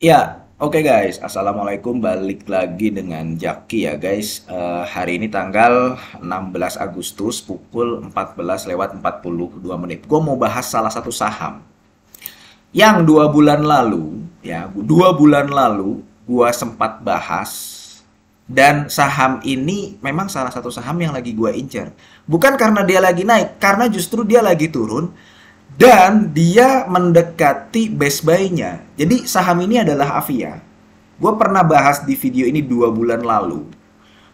Ya, oke guys. Assalamualaikum balik lagi dengan Jaki ya guys. Uh, hari ini tanggal 16 Agustus pukul 14 lewat 42 menit. Gue mau bahas salah satu saham yang dua bulan lalu ya dua bulan lalu gue sempat bahas dan saham ini memang salah satu saham yang lagi gue incer. Bukan karena dia lagi naik, karena justru dia lagi turun dan dia mendekati best buy-nya. Jadi saham ini adalah Avia. Gue pernah bahas di video ini dua bulan lalu.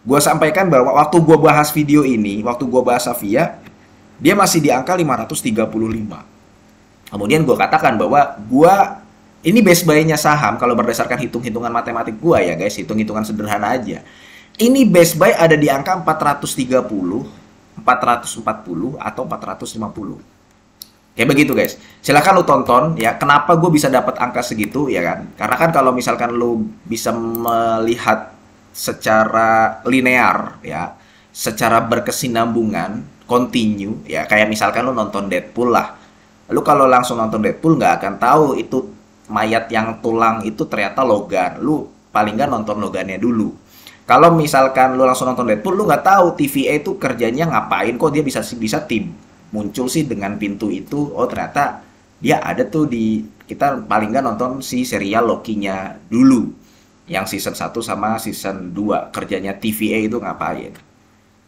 Gue sampaikan bahwa waktu gue bahas video ini, waktu gue bahas Avia, dia masih di angka 535. Kemudian gue katakan bahwa gue ini best buy-nya saham kalau berdasarkan hitung-hitungan matematik gue ya guys, hitung-hitungan sederhana aja. Ini best buy ada di angka 430, 440 atau 450 Kayak begitu guys. Silahkan lu tonton ya. Kenapa gue bisa dapat angka segitu ya kan? Karena kan kalau misalkan lu bisa melihat secara linear ya, secara berkesinambungan, continue ya. Kayak misalkan lu nonton Deadpool lah. Lu kalau langsung nonton Deadpool nggak akan tahu itu mayat yang tulang itu ternyata Logan. Lu paling nggak nonton Logannya dulu kalau misalkan lu langsung nonton Deadpool lu nggak tahu TVA itu kerjanya ngapain kok dia bisa bisa tim muncul sih dengan pintu itu oh ternyata dia ada tuh di kita paling nggak nonton si serial Loki-nya dulu yang season 1 sama season 2 kerjanya TVA itu ngapain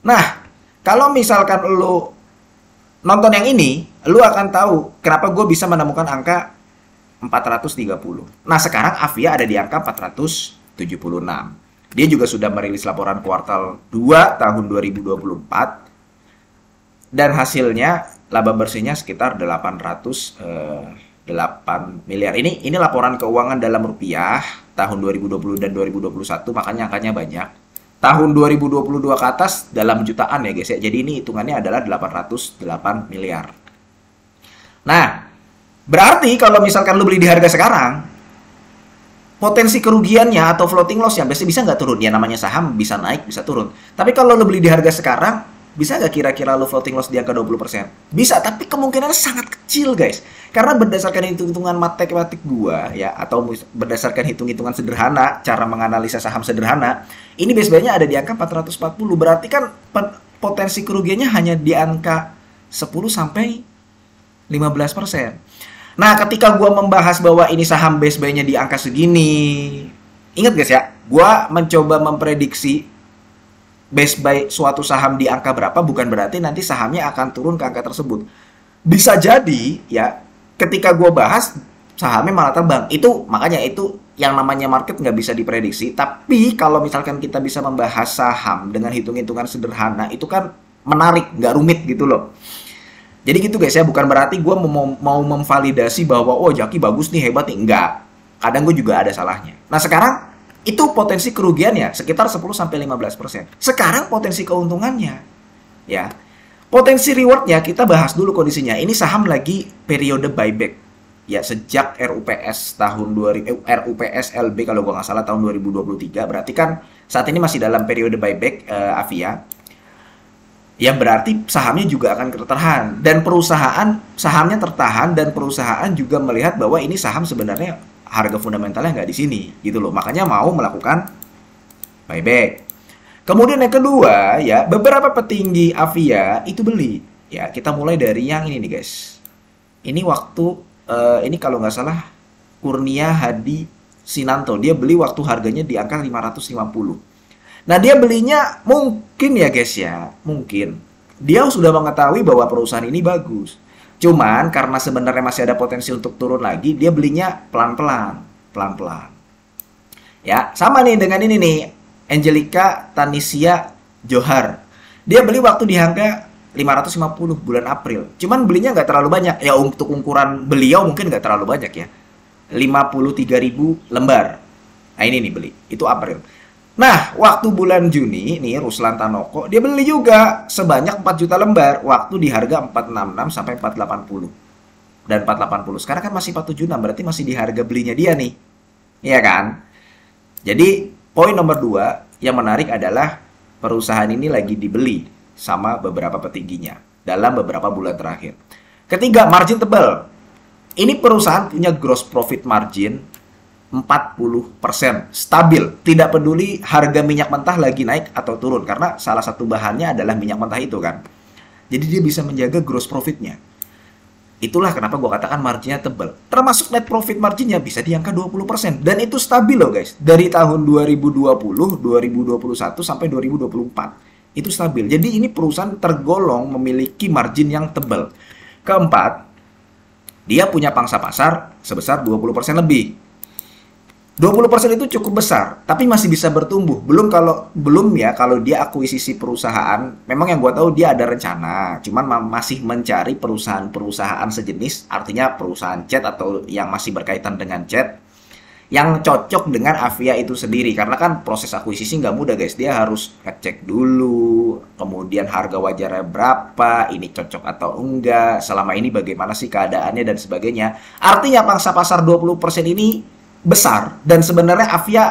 nah kalau misalkan lo nonton yang ini lo akan tahu kenapa gue bisa menemukan angka 430 nah sekarang Avia ada di angka 476 dia juga sudah merilis laporan kuartal 2 tahun 2024 dan hasilnya laba bersihnya sekitar 808 eh, miliar. Ini ini laporan keuangan dalam rupiah tahun 2020 dan 2021 makanya angkanya banyak. Tahun 2022 ke atas dalam jutaan ya guys ya. Jadi ini hitungannya adalah 808 miliar. Nah, berarti kalau misalkan lo beli di harga sekarang, potensi kerugiannya atau floating loss yang biasanya bisa nggak turun ya namanya saham bisa naik bisa turun tapi kalau lo beli di harga sekarang bisa nggak kira-kira lo floating loss di angka 20%? Bisa, tapi kemungkinan sangat kecil guys. Karena berdasarkan hitung-hitungan matematik gua ya, atau berdasarkan hitung-hitungan sederhana, cara menganalisa saham sederhana, ini biasanya ada di angka 440. Berarti kan potensi kerugiannya hanya di angka 10 sampai 15%. Nah, ketika gue membahas bahwa ini saham base buy-nya di angka segini, ingat guys ya, gue mencoba memprediksi base buy suatu saham di angka berapa bukan berarti nanti sahamnya akan turun ke angka tersebut. Bisa jadi ya ketika gue bahas sahamnya malah terbang itu makanya itu yang namanya market nggak bisa diprediksi. Tapi kalau misalkan kita bisa membahas saham dengan hitung-hitungan sederhana itu kan menarik nggak rumit gitu loh. Jadi gitu guys ya, bukan berarti gue mau, mau memvalidasi bahwa oh Jaki bagus nih hebat nih, enggak. Kadang gue juga ada salahnya. Nah sekarang itu potensi kerugiannya sekitar 10 sampai 15%. Sekarang potensi keuntungannya ya. Potensi rewardnya kita bahas dulu kondisinya. Ini saham lagi periode buyback. Ya, sejak RUPS tahun 2000 eh, RUPS LB kalau gua nggak salah tahun 2023 berarti kan saat ini masih dalam periode buyback eh, Avia. Ya berarti sahamnya juga akan tertahan dan perusahaan sahamnya tertahan dan perusahaan juga melihat bahwa ini saham sebenarnya harga fundamentalnya nggak di sini gitu loh. Makanya mau melakukan buyback. Kemudian yang kedua ya beberapa petinggi Avia itu beli. Ya kita mulai dari yang ini nih guys. Ini waktu uh, ini kalau nggak salah Kurnia Hadi Sinanto dia beli waktu harganya di angka 550. Nah dia belinya mungkin ya guys ya mungkin dia sudah mengetahui bahwa perusahaan ini bagus. Cuman karena sebenarnya masih ada potensi untuk turun lagi, dia belinya pelan-pelan, pelan-pelan. Ya, sama nih dengan ini nih, Angelica Tanisia Johar. Dia beli waktu di harga 550 bulan April. Cuman belinya nggak terlalu banyak. Ya untuk ukuran beliau mungkin nggak terlalu banyak ya. 53.000 lembar. Nah ini nih beli, itu April. Nah, waktu bulan Juni nih Ruslan Tanoko dia beli juga sebanyak 4 juta lembar waktu di harga 466 sampai 480. Dan 480 sekarang kan masih 476 berarti masih di harga belinya dia nih. Iya kan? Jadi poin nomor dua yang menarik adalah perusahaan ini lagi dibeli sama beberapa petingginya dalam beberapa bulan terakhir. Ketiga, margin tebal. Ini perusahaan punya gross profit margin 40%. Stabil, tidak peduli harga minyak mentah lagi naik atau turun karena salah satu bahannya adalah minyak mentah itu kan. Jadi dia bisa menjaga gross profitnya. Itulah kenapa gue katakan marginnya tebal. Termasuk net profit marginnya bisa di angka 20%. Dan itu stabil loh guys. Dari tahun 2020, 2021 sampai 2024. Itu stabil. Jadi ini perusahaan tergolong memiliki margin yang tebal. Keempat, dia punya pangsa pasar sebesar 20% lebih 20% itu cukup besar, tapi masih bisa bertumbuh. Belum kalau belum ya kalau dia akuisisi perusahaan, memang yang gue tahu dia ada rencana, cuman masih mencari perusahaan-perusahaan sejenis, artinya perusahaan chat atau yang masih berkaitan dengan chat yang cocok dengan Avia itu sendiri karena kan proses akuisisi nggak mudah guys dia harus ngecek dulu kemudian harga wajarnya berapa ini cocok atau enggak selama ini bagaimana sih keadaannya dan sebagainya artinya pangsa pasar 20% ini besar dan sebenarnya Avia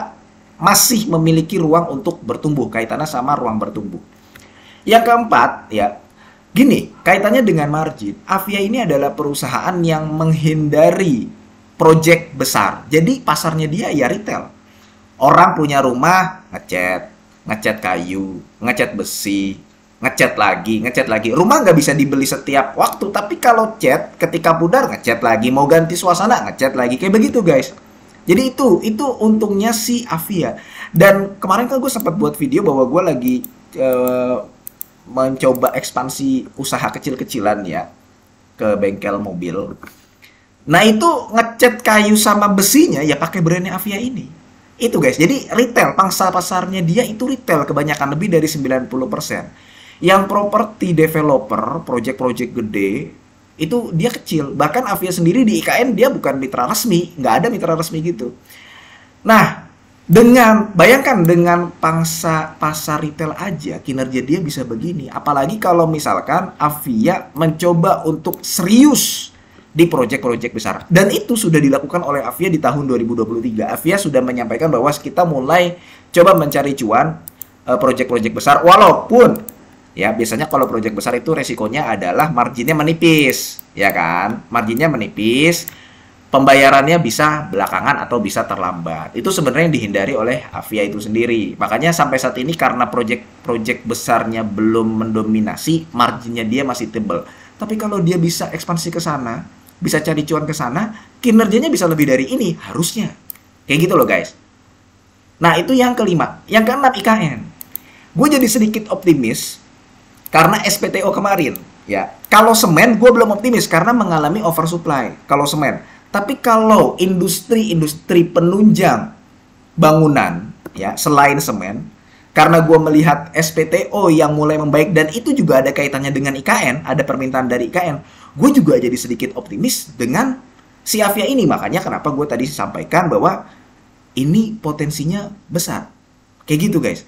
masih memiliki ruang untuk bertumbuh kaitannya sama ruang bertumbuh. Yang keempat, ya gini, kaitannya dengan margin. Avia ini adalah perusahaan yang menghindari proyek besar. Jadi pasarnya dia ya retail. Orang punya rumah, ngecat, ngecat kayu, ngecat besi, ngecat lagi, ngecat lagi. Rumah nggak bisa dibeli setiap waktu, tapi kalau cat ketika pudar ngecat lagi, mau ganti suasana ngecat lagi. Kayak begitu guys. Jadi itu itu untungnya si Avia. Dan kemarin kan gue sempat buat video bahwa gue lagi uh, mencoba ekspansi usaha kecil-kecilan ya ke bengkel mobil. Nah itu ngecat kayu sama besinya ya pakai brandnya Avia ini. Itu guys, jadi retail, pangsa pasarnya dia itu retail kebanyakan lebih dari 90%. Yang properti developer, project-project gede, itu dia kecil. Bahkan Avia sendiri di IKN dia bukan mitra resmi, nggak ada mitra resmi gitu. Nah, dengan bayangkan dengan pangsa pasar retail aja kinerja dia bisa begini. Apalagi kalau misalkan Avia mencoba untuk serius di proyek-proyek besar. Dan itu sudah dilakukan oleh Avia di tahun 2023. Avia sudah menyampaikan bahwa kita mulai coba mencari cuan eh, proyek-proyek besar walaupun Ya, biasanya kalau proyek besar itu resikonya adalah marginnya menipis, ya kan? Marginnya menipis, pembayarannya bisa belakangan atau bisa terlambat. Itu sebenarnya yang dihindari oleh Avia itu sendiri. Makanya sampai saat ini karena proyek-proyek besarnya belum mendominasi, marginnya dia masih tebel. Tapi kalau dia bisa ekspansi ke sana, bisa cari cuan ke sana, kinerjanya bisa lebih dari ini harusnya. Kayak gitu loh guys. Nah itu yang kelima. Yang keenam IKN. Gue jadi sedikit optimis karena SPTO kemarin, ya. Kalau semen gue belum optimis karena mengalami oversupply kalau semen. Tapi kalau industri-industri penunjang bangunan, ya, selain semen, karena gue melihat SPTO yang mulai membaik dan itu juga ada kaitannya dengan IKN, ada permintaan dari IKN, gue juga jadi sedikit optimis dengan si Avia ini. Makanya kenapa gue tadi sampaikan bahwa ini potensinya besar. Kayak gitu guys.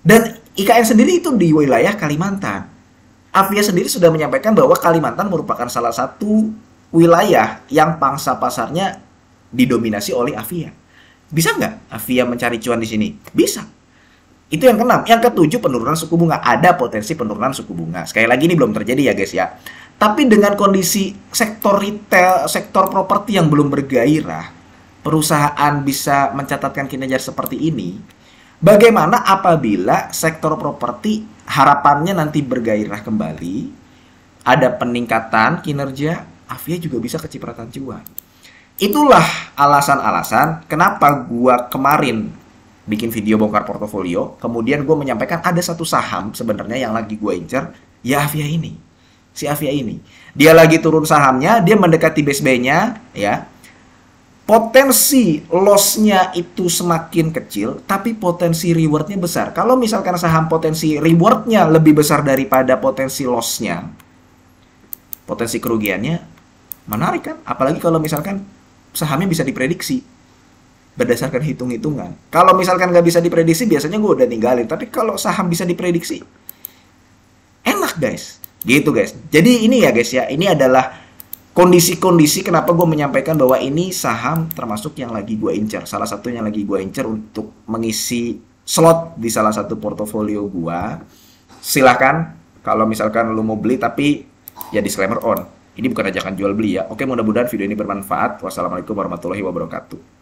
Dan IKN sendiri itu di wilayah Kalimantan. Avia sendiri sudah menyampaikan bahwa Kalimantan merupakan salah satu wilayah yang pangsa pasarnya didominasi oleh Avia. Bisa nggak Avia mencari cuan di sini? Bisa. Itu yang keenam. Yang ketujuh penurunan suku bunga. Ada potensi penurunan suku bunga. Sekali lagi ini belum terjadi ya guys ya. Tapi dengan kondisi sektor retail, sektor properti yang belum bergairah, perusahaan bisa mencatatkan kinerja seperti ini, Bagaimana apabila sektor properti harapannya nanti bergairah kembali, ada peningkatan kinerja, Avia juga bisa kecipratan cuan. Itulah alasan-alasan kenapa gua kemarin bikin video bongkar portofolio, kemudian gue menyampaikan ada satu saham sebenarnya yang lagi gue incer, ya Avia ini. Si Avia ini. Dia lagi turun sahamnya, dia mendekati base b nya ya potensi lossnya itu semakin kecil, tapi potensi rewardnya besar. Kalau misalkan saham potensi rewardnya lebih besar daripada potensi lossnya, potensi kerugiannya, menarik kan? Apalagi kalau misalkan sahamnya bisa diprediksi berdasarkan hitung-hitungan. Kalau misalkan nggak bisa diprediksi, biasanya gue udah ninggalin. Tapi kalau saham bisa diprediksi, enak guys. Gitu guys. Jadi ini ya guys ya, ini adalah kondisi-kondisi kenapa gue menyampaikan bahwa ini saham termasuk yang lagi gue incar. Salah satunya lagi gue incar untuk mengisi slot di salah satu portofolio gue. Silahkan kalau misalkan lo mau beli tapi ya disclaimer on. Ini bukan ajakan jual beli ya. Oke mudah-mudahan video ini bermanfaat. Wassalamualaikum warahmatullahi wabarakatuh.